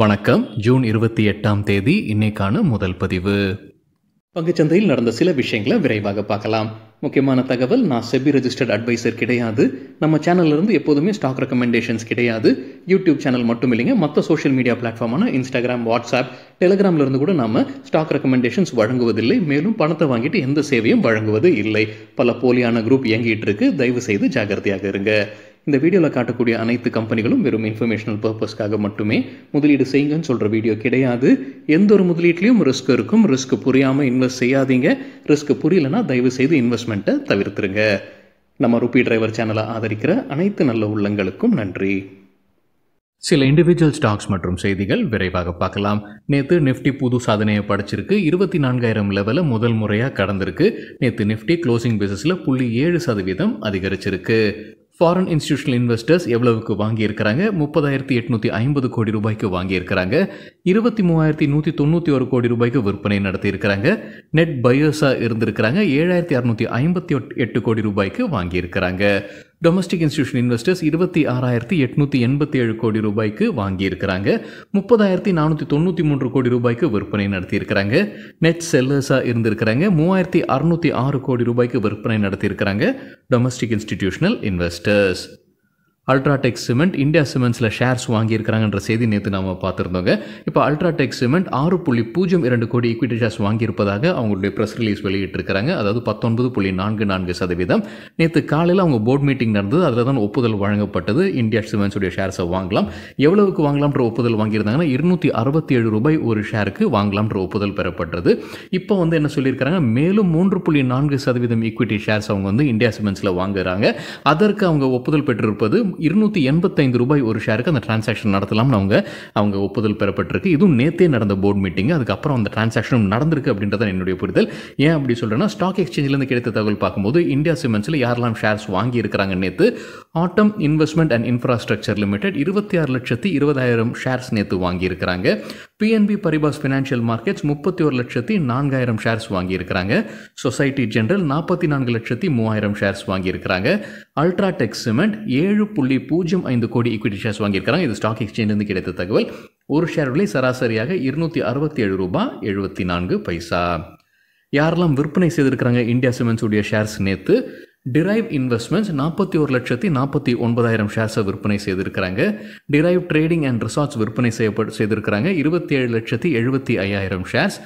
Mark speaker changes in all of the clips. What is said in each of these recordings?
Speaker 1: வணக்கம் ஜூன் இருபத்தி எட்டாம் தேதி இன்னைக்கான முதல் பதிவு பங்குச்சந்தையில் நடந்த சில விஷயங்களை விரைவாக பார்க்கலாம் முக்கியமான தகவல் நான் செபி ரெஜிஸ்டர்ட் அட்வைசர் கிடையாது நம்ம சேனல்ல இருந்து எப்போதுமே ஸ்டாக் ரெக்கமெண்டேஷன்ஸ் கிடையாது யூடியூப் சேனல் மட்டும் இல்லைங்க மற்ற சோஷியல் மீடியா பிளாட்ஃபார்மான இன்ஸ்டாகிராம் வாட்ஸ்அப் டெலிகிராம்ல இருந்து கூட நம்ம ஸ்டாக் ரெக்கமெண்டேஷன்ஸ் வழங்குவதில்லை மேலும் பணத்தை வாங்கிட்டு எந்த சேவையும் வழங்குவது இல்லை பல போலியான குரூப் இயங்கிட்டு இருக்கு தயவு செய்து ஜாகிரதையாக இருங்க இந்த வீடியோவில் காட்டக்கூடிய அனைத்து கம்பெனிகளும் வெறும் இன்ஃபர்மேஷனல் பர்பஸ்க்காக மட்டுமே முதலீடு செய்யுங்கன்னு சொல்கிற வீடியோ கிடையாது எந்த ஒரு முதலீட்லையும் ரிஸ்க் இருக்கும் ரிஸ்க் புரியாமல் இன்வெஸ்ட் செய்யாதீங்க ரிஸ்க் புரியலன்னா தயவு செய்து இன்வெஸ்ட்மெண்ட்டை தவிர்த்துருங்க நம்ம ருபி டிரைவர் சேனலை ஆதரிக்கிற அனைத்து நல்ல உள்ளங்களுக்கும் நன்றி சில இண்டிவிஜுவல் ஸ்டாக்ஸ் மற்றும் செய்திகள் விரைவாக பார்க்கலாம் நேற்று நிஃப்டி புது சாதனையை படைச்சிருக்கு இருபத்தி நான்காயிரம் லெவலில் முதல் முறையாக கடந்திருக்கு நேற்று நிஃப்டி க்ளோசிங் பிசினஸில் புள்ளி ஏழு சதவீதம் அதிகரிச்சிருக்கு ஃபாரின் இன்ஸ்டியூஷனல் இன்வெஸ்டர்ஸ் எவ்வளவுக்கு வாங்கியிருக்கிறாங்க முப்பதாயிரத்தி எட்நூற்றி ஐம்பது கோடி ரூபாய்க்கு வாங்கியிருக்கிறாங்க இருபத்தி மூவாயிரத்தி நூற்றி தொண்ணூற்றி ஒரு கோடி ரூபாய்க்கு விற்பனை நடத்தியிருக்கிறாங்க நெட் பையர்ஸாக இருந்திருக்கிறாங்க ஏழாயிரத்தி அறுநூற்றி ஐம்பத்தி எட்டு கோடி ரூபாய்க்கு வாங்கியிருக்கிறாங்க டொமஸ்டிக் இன்ஸ்டியூஷன் இன்வெஸ்டர்ஸ் இருபத்தி ஆறாயிரத்தி எட்நூற்றி எண்பத்தி ஏழு கோடி ரூபாய்க்கு வாங்கியிருக்கிறாங்க முப்பதாயிரத்தி நானூற்றி தொண்ணூற்றி மூன்று கோடி ரூபாய்க்கு விற்பனை நடத்தியிருக்கிறாங்க நெட் செல்லர்ஸாக இருந்திருக்கிறாங்க மூவாயிரத்தி அறுநூற்றி ஆறு கோடி ரூபாய்க்கு விற்பனை நடத்தியிருக்கிறாங்க domestic institutional investors UltraTech cement India சிமெண்ட்ஸில் ஷேர்ஸ் வாங்கியிருக்கிறாங்கன்ற செய்தி நேற்று நாம் பார்த்துருந்தோங்க இப்போ அல்ட்ராடெக் சிமெண்ட் ஆறு புள்ளி பூஜ்ஜியம் இரண்டு கோடி ஈக்விட்டி ஷேர்ஸ் வாங்கியிருப்பதாக அவங்களுடைய ப்ரெஸ் ரிலீஸ் வெளியிட்டிருக்கிறாங்க அதாவது பத்தொன்பது புள்ளி நான்கு நான்கு சதவீதம் நேற்று காலையில் அவங்க போர்ட் மீட்டிங் நடந்தது அதில் தான் ஒப்புதல் வழங்கப்பட்டது இந்தியா சிமெண்ட்ஸுடைய ஷேர்ஸை வாங்கலாம் எவ்வளவுக்கு வாங்கலாம்ன்ற ஒப்புதல் வாங்கியிருந்தாங்கன்னா இருநூற்றி அறுபத்தி ஏழு ரூபாய் ஒரு ஷேருக்கு வாங்கலாம்ன்ற ஒப்புதல் பெறப்பட்டது இப்போ வந்து என்ன சொல்லியிருக்கிறாங்க மேலும் மூன்று புள்ளி நான்கு சதவீதம் ஈக்விட்டி ஷேர்ஸ் அவங்க வந்து இந்தியா சிமெண்ட்ஸில் வாங்குறாங்க அதற்கு அவங்க ஒப்புதல் பெற்றிருப்பது இருநூற்றி எண்பத்தைந்து ரூபாய் ஒரு ஷேருக்கு அந்த டிரான்சாக்ஷன் நடத்தலாம்னு அவங்க அவங்க ஒப்புதல் பெறப்பட்டிருக்கு இதுவும் நேற்றே நடந்த போர்டு மீட்டிங் அதுக்கப்புறம் அந்த டிரான்சாக்ஷனும் நடந்திருக்கு அப்படின்றத என்னுடைய புரிதல் ஏன் அப்படி சொல்கிறேன்னா ஸ்டாக் எக்ஸ்சேஞ்சிலேருந்து கிடைத்த தகவல் பார்க்கும்போது இந்தியா சிமெண்ட்ஸில் யாரெல்லாம் ஷேர்ஸ் வாங்கி இருக்கிறாங்க நேற்று ஆட்டம் இன்வெஸ்ட்மெண்ட் அண்ட் இன்ஃப்ராஸ்ட்ரக்சர் லிமிடெட் இருபத்தி ஆறு லட்சத்தி இருபதாயிரம் ஷேர்ஸ் நேற்று வாங்கியிருக்கிறாங்க பிஎன்பி பரிபாஸ் ஃபினான்ஷியல் மார்க்கெட்ஸ் முப்பத்தி ஒரு லட்சத்தி நான்காயிரம் ஷேர்ஸ் வாங்கியிருக்கிறாங்க சொசைட்டி ஜென்ரல் நாற்பத்தி நான்கு லட்சத்தி மூவாயிரம் ஷேர்ஸ் வாங்கியிருக்கிறாங்க அல்ட்ராடெக் சிமெண்ட் ஏழு புள்ளி பூஜ்ஜியம் ஐந்து கோடி ஈக்விட்டி ஷேர்ஸ் வாங்கியிருக்கிறாங்க இது ஸ்டாக் எக்ஸ்சேஞ்சிலிருந்து கிடைத்த தகவல் ஒரு ஷேர் விலை சராசரியாக இருநூற்றி அறுபத்தி ஏழு ரூபாய் எழுபத்தி நான்கு பைசா யாரெல்லாம் விற்பனை செய்திருக்கிறாங்க இந்தியா சிமெண்ட்ஸுடைய ஷேர்ஸ் நேற்று டிரைவ் இன்வெஸ்ட்மெண்ட்ஸ் நாற்பத்தி ஒரு லட்சத்தி நாற்பத்தி ஒன்பதாயிரம் ஷேர்ஸை விற்பனை செய்திருக்கிறாங்க டிரைவ் ட்ரேடிங் அண்ட் ரிசார்ட்ஸ் விற்பனை செய்யப்பட்டு செய்திருக்கிறாங்க இருபத்தி ஏழு லட்சத்தி எழுபத்தி ஐயாயிரம் shares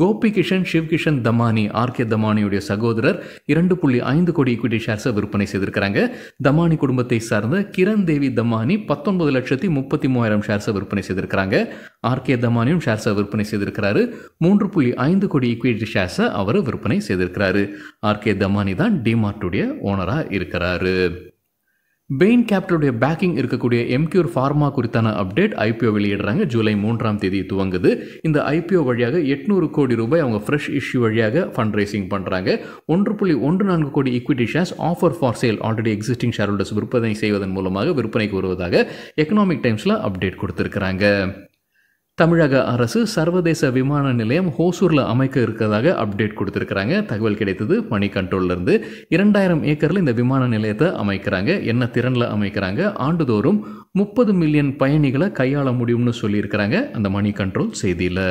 Speaker 1: Gopi Kishan Shivkishan Damani R K தமானியுடைய சகோதரர் இரண்டு புள்ளி ஐந்து கோடி ஈக்விட்டி ஷேர்ஸை விற்பனை செய்திருக்கிறாங்க தமானி குடும்பத்தை சார்ந்த கிரண் தேவி தமானி பத்தொன்பது லட்சத்தி முப்பத்தி மூவாயிரம் ஷேர்ஸை விற்பனை செய்திருக்கிறாங்க ஆர் கே தமானியும் ஷேர்ஸை விற்பனை செய்திருக்கிறாரு மூன்று புள்ளி ஐந்து கோடி ஈக்விட்டி ஷேர்ஸை அவர் விற்பனை செய்திருக்கிறாரு ஆர் கே தமானி தான் டிமார்ட்டுடைய ஓனராக இருக்கிறாரு பெயின் கேபிட்டலுடைய பேக்கிங் இருக்கக்கூடிய எம்கியூர் ஃபார்மா குறித்தான அப்டேட் ஐபிஓ வெளியிடுறாங்க ஜூலை மூன்றாம் தேதி துவங்குது இந்த ஐபிஓ வழியாக எட்நூறு கோடி ரூபாய் அவங்க ஃப்ரெஷ் இஷ்யூ வழியாக ஃபண்ட் ரைசிங் பண்ணுறாங்க ஒன்று புள்ளி ஒன்று நான்கு crore equity shares offer for sale already existing share holders விற்பனை செய்வதன் மூலமாக விற்பனைக்கு வருவதாக எக்கனாமிக் டைம்ஸில் அப்டேட் கொடுத்துருக்கிறாங்க தமிழக அரசு சர்வதேச விமான நிலையம் ஹோசூரில் அமைக்க இருக்கிறதாக அப்டேட் கொடுத்துருக்குறாங்க தகவல் கிடைத்தது மணி கண்ட்ரோல்லேருந்து இரண்டாயிரம் ஏக்கரில் இந்த விமான நிலையத்தை அமைக்கிறாங்க என்ன திறனில் அமைக்கிறாங்க ஆண்டுதோறும் முப்பது மில்லியன் பயணிகளை கையாள முடியும்னு சொல்லியிருக்கிறாங்க அந்த மணி கண்ட்ரோல் செய்தியில்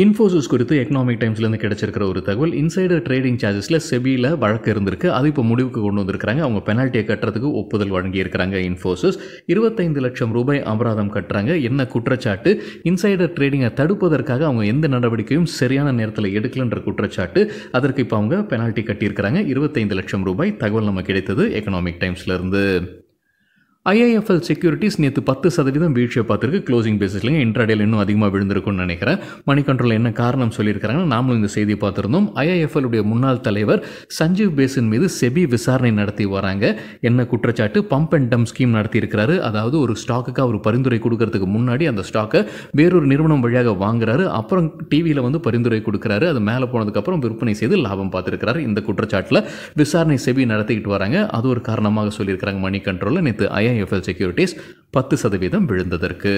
Speaker 1: இன்ஃபோசிஸ் குறித்து எக்கனாமிக் டைம்ஸ்லேருந்து கிடைச்சிருக்கிற ஒரு தகவல் இன்சைடர் ட்ரேடிங் சார்ஜஸில் செபியில் வழக்கு இருந்திருக்கு அது இப்போ முடிவுக்கு கொண்டு வந்திருக்கிறாங்க அவங்க பெனால்ட்டியை கட்டுறதுக்கு ஒப்புதல் வழங்கியிருக்கிறாங்க இன்ஃபோசிஸ் இருபத்தைந்து லட்சம் ரூபாய் அபராதம் கட்டுறாங்க என்ன குற்றச்சாட்டு இன்சைடர் ட்ரேடிங்கை தடுப்பதற்காக அவங்க எந்த நடவடிக்கையும் சரியான நேரத்தில் எடுக்கலன்ற குற்றச்சாட்டு அதற்கு இப்போ அவங்க பெனால்ட்டி கட்டியிருக்கிறாங்க இருபத்தைந்து லட்சம் ரூபாய் தகவல் நம்ம கிடைத்தது எக்கனாமிக் டைம்ஸ்லேருந்து ஐஐஎஃப்எல் செக்யூரிட்டிஸ் நேற்று பத்து சதவீதம் வீழ்ச்சியை பார்த்துருக்கு க்ளோசிங் பேசிஸில் இன்ட்ராடேல இன்னும் அதிகமாக விழுந்திருக்கும்னு நினைக்கிறேன் மணி கண்ட்ரோல் என்ன காரணம் சொல்லியிருக்காங்கன்னா நாமளும் இந்த செய்தி பார்த்துருந்தோம் ஐஐஎஃப்எல் உடைய முன்னாள் தலைவர் சஞ்சீவ் பேசின் மீது செபி விசாரணை நடத்தி வராங்க என்ன குற்றச்சாட்டு பம்ப் அண்ட் டம் ஸ்கீம் நடத்தியிருக்கிறாரு அதாவது ஒரு ஸ்டாக்குக்கு அவர் பரிந்துரை கொடுக்கறதுக்கு முன்னாடி அந்த ஸ்டாக்கை வேறொரு நிறுவனம் வழியாக வாங்குறாரு அப்புறம் டிவியில் வந்து பரிந்துரை கொடுக்குறாரு அது மேலே போனதுக்கப்புறம் விற்பனை செய்து லாபம் பார்த்துருக்கிறாரு இந்த குற்றச்சாட்டில் விசாரணை செபி நடத்திக்கிட்டு வராங்க அது ஒரு காரணமாக சொல்லியிருக்கிறாங்க மணி கண்ட்ரோலில் நேற்று ஐஐ ஐஎஃப்எல் செக்யூரிட்டிஸ் பத்து சதவீதம் விழுந்ததற்கு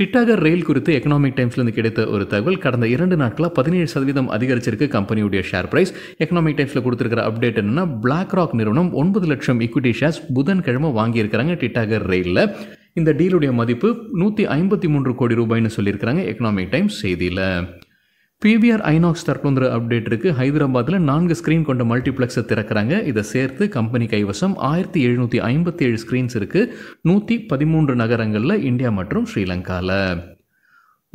Speaker 1: டிட்டாகர் ரயில் குறித்து எக்கனாமிக் டைம்ஸ்லேருந்து கிடைத்த ஒரு தகவல் கடந்த இரண்டு நாட்களாக பதினேழு சதவீதம் அதிகரிச்சிருக்கு கம்பெனியுடைய ஷேர் பிரைஸ் எக்கனாமிக் டைம்ஸில் கொடுத்துருக்கிற அப்டேட் என்னன்னா பிளாக் ராக் நிறுவனம் ஒன்பது லட்சம் இக்விட்டி ஷேர்ஸ் புதன்கிழமை வாங்கியிருக்கிறாங்க டிட்டாகர் ரயிலில் இந்த டீலுடைய மதிப்பு நூற்றி ஐம்பத்தி மூன்று கோடி ரூபாய்னு சொல்லியிருக்கிறாங்க எக்கனாமிக் டைம்ஸ் செய்தியில் பிவிஆர் ஐநாக்ஸ் தரப்புன்ற அப்டேட் இருக்குது ஹைதராபாத்தில் நான்கு ஸ்க்ரீன் கொண்ட மல்டிப்ளெக்ஸை திறக்கிறாங்க இதை சேர்த்து கம்பெனி கைவசம் ஆயிரத்தி எழுநூற்றி ஐம்பத்தி ஏழு ஸ்க்ரீன்ஸ் இருக்குது நூற்றி பதிமூன்று நகரங்களில் இந்தியா மற்றும் ஸ்ரீலங்காவில்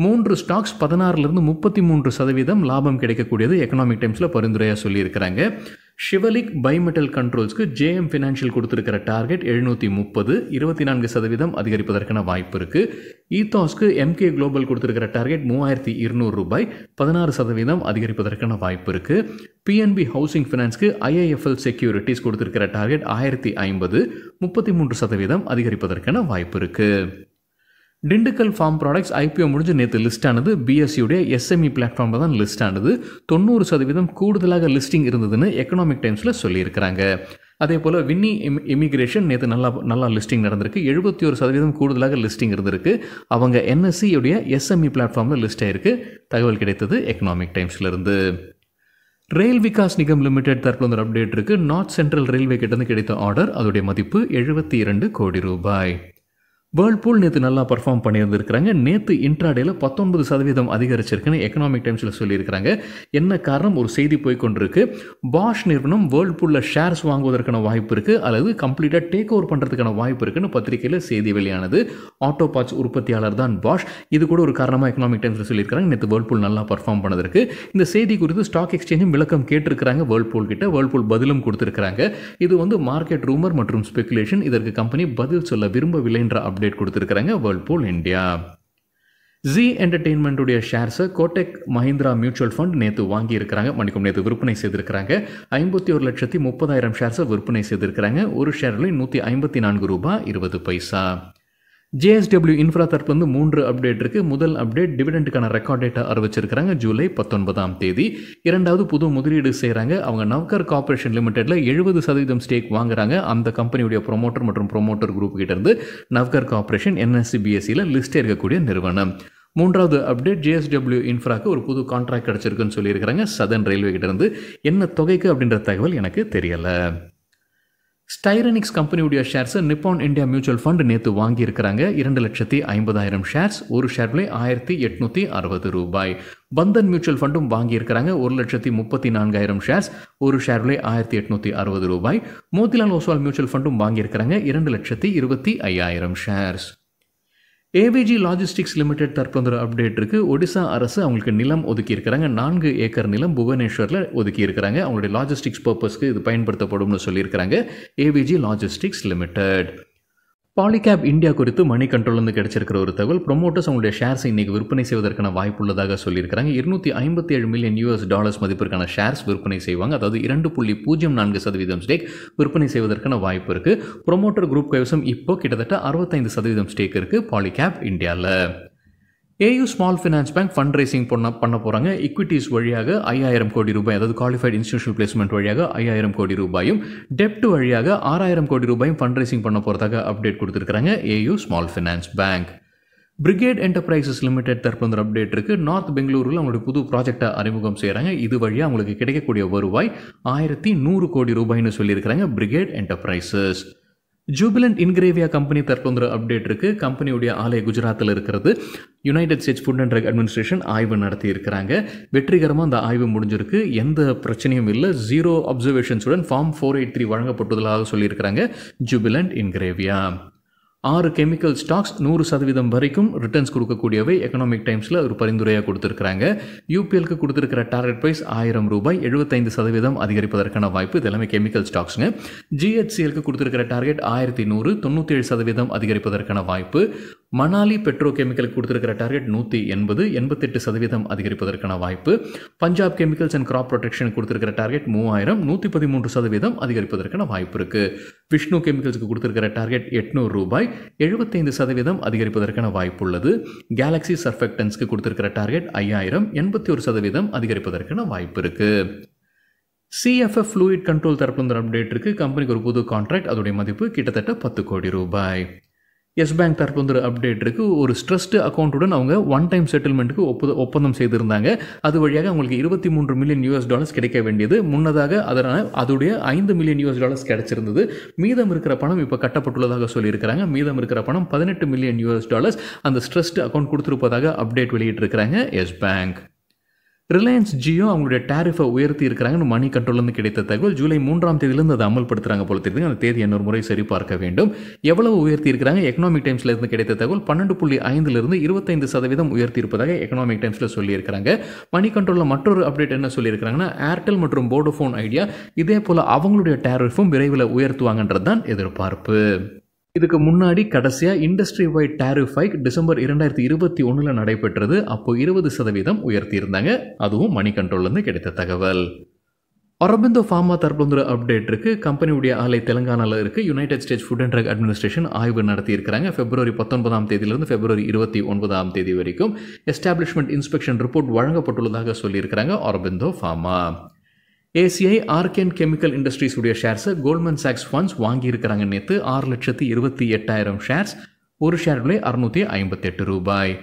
Speaker 1: மூன்று ஸ்டாக்ஸ் பதினாறுலேருந்து முப்பத்தி மூன்று சதவீதம் லாபம் கிடைக்கக்கூடியது எக்கனாமிக் டைம்ஸில் பரிந்துரையாக சொல்லியிருக்கிறாங்க ஷிவலிக் பைமெட்டல் கண்ட்ரோல்ஸ்க்கு ஜேஎம் ஃபினான்ஷியல் கொடுத்துருக்கிற டார்கெட் எழுநூற்றி முப்பது இருபத்தி நான்கு சதவீதம் அதிகரிப்பதற்கான வாய்ப்பு இருக்குது ஈத்தாஸ்க்கு எம்கே குளோபல் கொடுத்துருக்கிற டார்கெட் மூவாயிரத்தி இருநூறு ரூபாய் பதினாறு சதவீதம் அதிகரிப்பதற்கான வாய்ப்பு இருக்குது பிஎன்பி ஹவுசிங் ஃபினான்ஸ்க்கு ஐஐஎஃப்எல் செக்யூரிட்டிஸ் கொடுத்துருக்கிற டார்கெட் ஆயிரத்தி ஐம்பது முப்பத்தி மூன்று சதவீதம் அதிகரிப்பதற்கான வாய்ப்பு இருக்குது டிண்டுக்கல் ஃபார்ம் ப்ராடக்ட்ஸ் ஐபிஓ முடிஞ்சு நேற்று லிஸ்ட் ஆனது பிஎஸ்சியுடைய எஸ்எம்இ பிளாட்ஃபார்மில் தான் லிஸ்ட் ஆனது தொண்ணூறு சதவீதம் கூடுதலாக லிஸ்டிங் இருந்ததுன்னு எக்கனாமிக் டைம்ஸில் சொல்லியிருக்கிறாங்க அதே போல் வின்னி இமி இமிக்ரேஷன் நேற்று நல்லா நல்லா லிஸ்டிங் நடந்திருக்கு எழுபத்தி ஒரு சதவீதம் கூடுதலாக லிஸ்டிங் இருந்திருக்கு அவங்க என்எஸ்சியுடைய எஸ்எம்இ பிளாட்ஃபார்மில் லிஸ்ட் ஆயிருக்கு தகவல் கிடைத்தது எக்கனாமிக் டைம்ஸ்லேருந்து ரயில் விகாஸ் நிகம் லிமிடெட் தரப்பில் ஒரு அப்டேட் இருக்குது நார்த் சென்ட்ரல் ரயில்வே கிட்டேருந்து கிடைத்த ஆர்டர் அதோடைய மதிப்பு எழுபத்தி இரண்டு கோடி ரூபாய் வேர்ல்பூல் நேற்று நல்லா பர்ஃபார்ம் பண்ணியிருந்திருக்கிறாங்க நேற்று இன்ட்ராடேல பத்தொன்பது சதவீதம் அதிகரிச்சிருக்குன்னு எக்கனாமிக் டைம்ஸில் சொல்லியிருக்கிறாங்க என்ன காரணம் ஒரு செய்தி போய் கொண்டிருக்கு பாஷ் நிறுவனம் வேர்ல்பூலில் ஷேர்ஸ் வாங்குவதற்கான வாய்ப்பு இருக்குது அல்லது கம்ப்ளீட்டாக டேக் ஓவர் பண்ணுறதுக்கான வாய்ப்பு இருக்குன்னு பத்திரிகையில் செய்தி வெளியானது ஆட்டோ பாட்ச் உற்பத்தியாளர் தான் பாஷ் இது கூட ஒரு காரணமாக எக்கனாமிக் டைம்ஸில் சொல்லியிருக்காங்க நேற்று வேர்ல்பூல் நல்லா பர்ஃபார்ம் பண்ணதற்கு இந்த செய்தி குறித்து ஸ்டாக் எக்ஸ்சேஞ்சும் விளக்கம் கேட்டிருக்கிறாங்க வேர்ல்பூல் கிட்ட வேர்ல்பூல் பதிலும் கொடுத்துருக்காங்க இது வந்து மார்க்கெட் ரூமர் மற்றும் ஸ்பெகுலேஷன் இதற்கு கம்பெனி பதில் சொல்ல விரும்பவில்லைன்ற அப்படி அப்டேட் கொடுத்துருக்குறாங்க பூல் இந்தியா ஜி என்டர்டெயின்மெண்ட்டுடைய ஷேர்ஸை கோடெக் மஹிந்திரா மியூச்சுவல் ஃபண்ட் நேற்று வாங்கியிருக்கிறாங்க மணிக்கும் நேற்று விற்பனை செய்திருக்கிறாங்க ஐம்பத்தி ஒரு லட்சத்தி முப்பதாயிரம் ஷேர்ஸை விற்பனை செய்திருக்கிறாங்க ஒரு ஷேர்லேயும் நூற்றி ஐம்பத்தி நான்கு ரூபாய் இருபது பைசா ஜேஎஸ்டபிள்யூ இன்ஃப்ரா தரப்புலேருந்து மூன்று அப்டேட் இருக்குது முதல் அப்டேட் டிவிடெண்டுக்கான ரெக்கார்ட் டேட்டா அறிவிச்சிருக்கிறாங்க ஜூலை பத்தொன்பதாம் தேதி இரண்டாவது புது முதலீடு செய்கிறாங்க அவங்க நவ்கர் கார்பரேஷன் லிமிடெடில் எழுபது சதவீதம் ஸ்டேக் வாங்குறாங்க அந்த கம்பெனியுடைய ப்ரொமோட்டர் மற்றும் ப்ரொமோட்டர் குரூப் கிட்டேருந்து நவ்கர் கார்பரேஷன் என்எஸ்சி பிஎஸ்சியில் லிஸ்ட் இருக்கக்கூடிய நிறுவனம் மூன்றாவது அப்டேட் ஜேஎஸ்டபிள்யூ இன்ஃப்ராக்கு ஒரு புது கான்ட்ராக்ட் கிடச்சிருக்குன்னு சொல்லியிருக்கிறாங்க சதன் ரயில்வே கிட்டேருந்து என்ன தொகைக்கு அப்படின்ற தகவல் எனக்கு தெரியலை ஸ்டைரனிக்ஸ் கம்பெனியுடைய ஷேர்ஸை நிப்பான் இந்தியா மியூச்சுவல் ஃபண்ட் நேற்று வாங்கியிருக்கிறாங்க இரண்டு லட்சத்தி ஐம்பதாயிரம் ஷேர்ஸ் ஒரு ஷேர்ல ஆயிரத்தி எட்நூற்றி அறுபது ரூபாய் பந்தன் மியூச்சுவல் ஃபண்டும் வாங்கியிருக்கிறாங்க ஒரு லட்சத்தி முப்பத்தி நான்காயிரம் ஷேர்ஸ் ஒரு ஷேர்ல ஆயிரத்தி எட்நூற்றி அறுபது ரூபாய் மோதிலால் ஓஸ்வால் மியூச்சுவல் ஃபண்டும் வாங்கியிருக்கிறாங்க இரண்டு லட்சத்தி இருபத்தி ஐயாயிரம் ஷேர்ஸ் ஏவிஜி லாஜிஸ்டிக்ஸ் லிமிடெட் தற்போது அப்டேட் இருக்குது ஒடிசா அரசு அவங்களுக்கு நிலம் ஒதுக்கியிருக்கிறாங்க நான்கு ஏக்கர் நிலம் புவனேஸ்வரில் ஒதுக்கி இருக்கிறாங்க அவங்களுடைய லாஜிஸ்டிக்ஸ் பர்பஸ்க்கு இது பயன்படுத்தப்படும்னு சொல்லியிருக்கிறாங்க AVG logistics limited Polycab India குறித்து மணி கண்ட்ரோல்லேருந்து கிடைச்சிருக்கிற ஒரு தகவல் ப்ரொமோட்டர்ஸ் அவங்களுடைய ஷேர்ஸை இன்றைக்கி விற்பனை செய்வதற்கான வாய்ப்பு உள்ளதாக சொல்லியிருக்காங்க இருநூற்றி ஐம்பத்தி ஏழு மில்லியன் யூஎஸ் டாலர்ஸ் மதிப்பிற்கான ஷேர்ஸ் விற்பனை செய்வாங்க அதாவது இரண்டு புள்ளி பூஜ்ஜியம் நான்கு சதவீதம் ஸ்டேக் விற்பனை செய்வதற்கான வாய்ப்பு இருக்குது ப்ரொமோட்டர் குரூப் கைவசம் இப்போ கிட்டத்தட்ட அறுபத்தைந்து சதவீதம் ஸ்டேக் இருக்குது பாலிகேப் இந்தியாவில் AU small finance bank fund raising பண்ண பண்ண போகிறாங்க இக்விட்டிஸ் வழியாக ஐயாயிரம் கோடி ரூபாய் அதாவது குவாலிஃபைட் இன்ஸ்டியூஷனல் பிளேஸ்மெண்ட் வழியாக ஐயாயிரம் கோடி ரூபாயும் டெப்ட் வழியாக ஆறாயிரம் கோடி ரூபாயும் ஃபண்ட் ரேசிங் பண்ண போகிறதாக அப்டேட் கொடுத்துருக்காங்க AU small finance bank Brigade enterprises limited தற்போது அப்டேட் இருக்குது நார்த் பெங்களூரில் அவங்களுடைய புது ப்ராஜெக்டை அறிமுகம் செய்கிறாங்க இது வழியாக அவங்களுக்கு கிடைக்கக்கூடிய வருவாய் ஆயிரத்தி நூறு கோடி ரூபாய்னு சொல்லியிருக்கிறாங்க Brigade enterprises Jubilant Ingrevia company தற்போது அப்டேட் இருக்கு கம்பெனியுடைய ஆலை குஜராத்தில் இருக்கிறது United States Food and Drug Administration ஆய்வு நடத்தி இருக்கிறாங்க வெற்றிகரமாக அந்த ஆய்வு முடிஞ்சிருக்கு எந்த பிரச்சனையும் இல்லை ஜீரோ அப்சர்வேஷன்ஸுடன் ஃபார்ம் ஃபோர் எயிட் த்ரீ வழங்கப்பட்டுள்ளதாக சொல்லியிருக்கிறாங்க ஜூபிலண்ட் இன்கிரேவியா ஆறு கெமிக்கல் ஸ்டாக்ஸ் நூறு சதவீதம் வரைக்கும் ரிட்டர்ன்ஸ் கொடுக்கக்கூடியவை எக்கனாமிக் டைம்ஸில் ஒரு பரிந்துரையாக கொடுத்துருக்காங்க யூபிஎல்க்கு கொடுத்துருக்கிற டார்கெட் ப்ரைஸ் ஆயிரம் ரூபாய் எழுபத்தைந்து சதவீதம் அதிகரிப்பதற்கான வாய்ப்பு இதெல்லாமே கெமிக்கல் ஸ்டாக்ஸுங்க ஜிஹெச்சிஎலுக்கு கொடுத்துருக்கிற டார்கெட் ஆயிரத்தி நூறு தொண்ணூற்றி ஏழு சதவீதம் அதிகரிப்பதற்கான வாய்ப்பு மணாலி பெட்ரோ கெமிக்கல் கொடுத்துருக்கிற டார்கெட் நூற்றி எண்பது எண்பத்தெட்டு சதவீதம் அதிகரிப்பதற்கான வாய்ப்பு Punjab chemicals and crop protection கொடுத்துருக்கிற டார்கெட் மூவாயிரம் நூற்றி பதிமூன்று சதவீதம் அதிகரிப்பதற்கான வாய்ப்பு இருக்குது விஷ்ணு கெமிக்கல்ஸுக்கு கொடுத்துருக்கிற டார்கெட் எட்நூறு ரூபாய் எழுபத்தைந்து சதவீதம் அதிகரிப்பதற்கான வாய்ப்பு உள்ளது கேலக்ஸி சர்ஃபெக்டன்ஸ்க்கு கொடுத்துருக்கிற டார்கெட் ஐயாயிரம் எண்பத்தி ஒரு சதவீதம் அதிகரிப்பதற்கான வாய்ப்பு இருக்குது சிஎஃப்எஃப் ஃப்ளூயிட் கண்ட்ரோல் தரப்புலேருந்து அப்டேட் இருக்கு கம்பெனிக்கு ஒரு புது கான்ட்ராக்ட் அதோடைய மதிப்பு கிட்டத்தட்ட பத்து கோடி ரூபாய் எஸ் பேங்க் தரப்பு வந்து அப்டேட் இருக்குது ஒரு ஸ்ட்ரெஸ்டு அக்கௌண்ட்டுடன் அவங்க ஒன் டைம் செட்டில்மெண்ட்டுக்கு ஒப்பு ஒப்பந்தம் செய்திருந்தாங்க அது வழியாக அவங்களுக்கு இருபத்தி மூன்று மில்லியன் யூஎஸ் டாலர்ஸ் கிடைக்க வேண்டியது முன்னதாக அதனால் அதோடைய ஐந்து மில்லியன் யூஎஸ் டாலர்ஸ் கிடைச்சிருந்தது மீதம் இருக்கிற பணம் இப்போ கட்டப்பட்டுள்ளதாக சொல்லியிருக்கிறாங்க மீதம் இருக்கிற பணம் பதினெட்டு மில்லியன் யூஎஸ் டாலர்ஸ் அந்த ஸ்ட்ரெஸ்டு அக்கௌண்ட் கொடுத்துருப்பதாக அப்டேட் வெளியிட்டிருக்கிறாங்க எஸ் பேங்க் ரிலையன்ஸ் ஜியோ அவங்களுடைய டேரிஃபை உயர்த்தி இருக்கிறாங்கன்னு மணி கண்ட்ரோலேருந்து கிடைத்த தகவல் ஜூலை மூன்றாம் தேதியிலேருந்து அதை அமல்படுத்துகிறாங்க போல தெரியுது அந்த தேதி இன்னொரு முறை சரி பார்க்க வேண்டும் எவ்வளவு உயர்த்தி இருக்கிறாங்க எக்கனாமிக் டைம்ஸ்லேருந்து கிடைத்த தகவல் பன்னெண்டு புள்ளி ஐந்துலேருந்து இருபத்தைந்து சதவீதம் உயர்த்தி இருப்பதாக எக்கனாமிக் டைம்ஸில் சொல்லியிருக்கிறாங்க மணி கண்ட்ரோலில் மற்றொரு அப்டேட் என்ன சொல்லியிருக்கிறாங்கன்னா ஏர்டெல் மற்றும் போடோஃபோன் ஐடியா இதே போல் அவங்களுடைய டேரிஃபும் விரைவில் உயர்த்துவாங்கன்றது தான் எதிர்பார்ப்பு இதுக்கு முன்னாடி கடைசியாக industry wide tariff hike December இரண்டாயிரத்தி இருபத்தி ஒன்றில் நடைபெற்றது அப்போ இருபது சதவீதம் உயர்த்தியிருந்தாங்க அதுவும் மணி கண்ட்ரோல்லேருந்து கிடைத்த தகவல் அரபிந்தோ ஃபார்மா தரப்புல அப்டேட் இருக்குது கம்பெனியுடைய ஆலை தெலங்கானாவில் இருக்குது United States Food and Drug Administration ஆய்வு நடத்தியிருக்கிறாங்க பிப்ரவரி பத்தொன்பதாம் தேதியிலிருந்து பிப்ரவரி இருபத்தி ஒன்பதாம் தேதி வரைக்கும் எஸ்டாப்ளிஷ்மெண்ட் இன்ஸ்பெக்ஷன் ரிப்போர்ட் வழங்கப்பட்டுள்ளதாக சொல்லியிருக்கிறாங்க அரபிந்தோ ஃபார்மா ஏசிஐ ஆர்கேன் கெமிக்கல் இண்டஸ்ட்ரீஸுடைய ஷேர்ஸை கோல்ட்மன் சாக்ஸ் ஃபண்ட்ஸ் வாங்கியிருக்கிறாங்க நேற்று ஆறு லட்சத்தி இருபத்தி எட்டாயிரம் ஷேர்ஸ் ஒரு ஷேர் விலை அறுநூற்றி ஐம்பத்தெட்டு ரூபாய்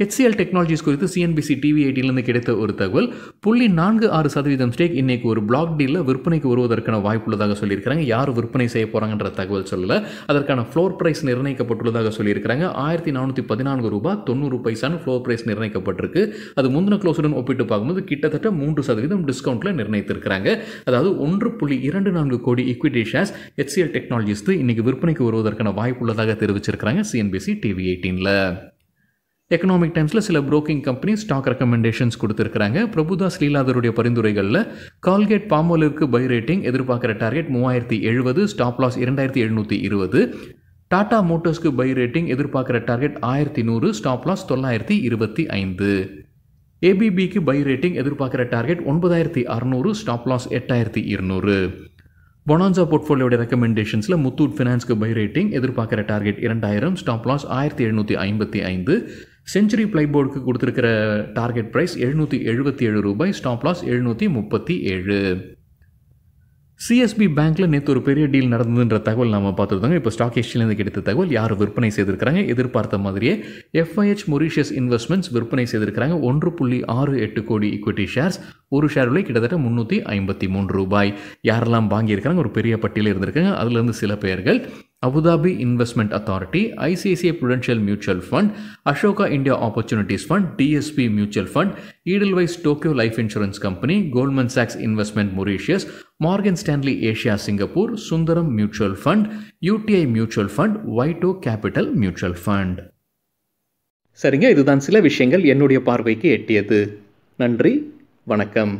Speaker 1: ஹெச்சிஎல் டெக்னாலஜிஸ் குறித்து சிஎன்பிசி டிவி எயிட்டிலிருந்து கிடைத்த ஒரு தகவல் புள்ளி நான்கு ஆறு சதவீதம் ஸ்டேக் இன்றைக்கு ஒரு பிளாக் டீலில் விற்பனைக்கு வருவதற்கான வாய்ப்புள்ளதாக சொல்லியிருக்கிறாங்க யார் விற்பனை செய்ய போகிறாங்கன்ற தகவல் சொல்லலை அதற்கான ஃப்ளோர் ப்ரைஸ் நிர்ணயிக்கப்பட்டுள்ளதாக சொல்லியிருக்கிறாங்க ஆயிரத்தி நானூற்றி பதினான்கு ரூபாய் தொண்ணூறு பைசான ஃப்ளோர் ப்ரைஸ் நிர்ணயிக்கப்பட்டிருக்கு அது முந்தின க்ளோஸுடன் ஒப்பிட்டு பார்க்கும்போது கிட்டத்தட்ட மூன்று சதவீதம் டிஸ்கவுண்ட்டில் நிர்ணயித்திருக்கிறாங்க அதாவது ஒன்று புள்ளி இரண்டு நான்கு கோடி இக்விட்டி ஷேர்ஸ் ஹெச்சிஎல் டெக்னாலஜிஸ் இன்னைக்கு விற்பனைக்கு வருவதற்கான வாய்ப்பு உள்ளதாக தெரிவிச்சிருக்கிறாங்க சிஎன்பிசி டிவி எயிட்டீனில் எக்கனாமிக் டைம்ஸில் சில புரோக்கிங் கம்பெனி ஸ்டாக் ரெக்கமெண்டேஷன்ஸ் கொடுத்துருக்காங்க பிரபுதாஸ் லீலாதருடைய பரிந்துரைகளில் கால்கேட் பாமோலிற்கு பை ரேட்டிங் எதிர்பார்க்குற டார்கெட் மூவாயிரத்தி எழுபது ஸ்டாப் லாஸ் இரண்டாயிரத்தி எழுநூற்றி இருபது டாடா மோட்டர்ஸ்க்கு பை ரேட்டிங் எதிர்பார்க்குற டார்கெட் ஆயிரத்தி நூறு ஸ்டாப் லாஸ் தொள்ளாயிரத்தி இருபத்தி ஐந்து ஏபிபிக்கு பை ரேட்டிங் எதிர்பார்க்குற டார்கெட் ஒன்பதாயிரத்தி அறநூறு ஸ்டாப் லாஸ் எட்டாயிரத்தி இருநூறு பொனான்சா போர்ட்ஃபோலியோட ரெக்கமெண்டேஷன்ஸில் முத்தூட் ஃபினான்ஸ்க்கு பை ரேட்டிங் எதிர்பார்க்குற டார்கெட் இரண்டாயிரம் ஸ்டாப் லாஸ் ஆயிரத்தி எழுநூற்றி ஐம்பத்தி ஐந்து செஞ்சுரி பிளைபோர்டுக்கு கொடுத்துருக்கிற டார்கெட் ப்ரைஸ் எழுநூற்றி எழுபத்தி ஏழு ரூபாய் ஸ்டாப் லாஸ் எழுநூற்றி முப்பத்தி ஏழு சிஎஸ்பி பேங்க்கில் நேற்று ஒரு பெரிய டீல் நடந்ததுன்ற தகவல் நம்ம பார்த்துருந்தாங்க இப்போ ஸ்டாக் எக்ஸ்சேஞ்சிலேருந்து கிடைத்த தகவல் யார் விற்பனை செய்திருக்கிறாங்க எதிர்பார்த்த மாதிரியே எஃப்ஐஹெச் மொரிஷியஸ் இன்வெஸ்ட்மெண்ட்ஸ் விற்பனை செய்திருக்கிறாங்க ஒன்று புள்ளி ஆறு எட்டு கோடி இக்விட்டி ஷேர்ஸ் ஒரு ஷேர் விலை கிட்டத்தட்ட முந்நூற்றி ஐம்பத்தி மூன்று ரூபாய் யாரெல்லாம் வாங்கியிருக்கிறாங்க ஒரு பெரிய பட்டியலில் இருந்திருக்காங்க அதுலேருந்து சில பெயர்கள் Abu Dhabi investment authority ICICI Prudential mutual fund Ashoka India opportunities fund DSP mutual fund Edelweiss Tokyo life insurance company Goldman சாக்ஸ் investment Mauritius Morgan Stanley Asia Singapore Sundaram mutual fund UTI mutual fund வைடோ கேபிட்டல் மியூச்சுவல் ஃபண்ட் சரிங்க இதுதான் சில விஷயங்கள் என்னுடைய பார்வைக்கு எட்டியது நன்றி வணக்கம்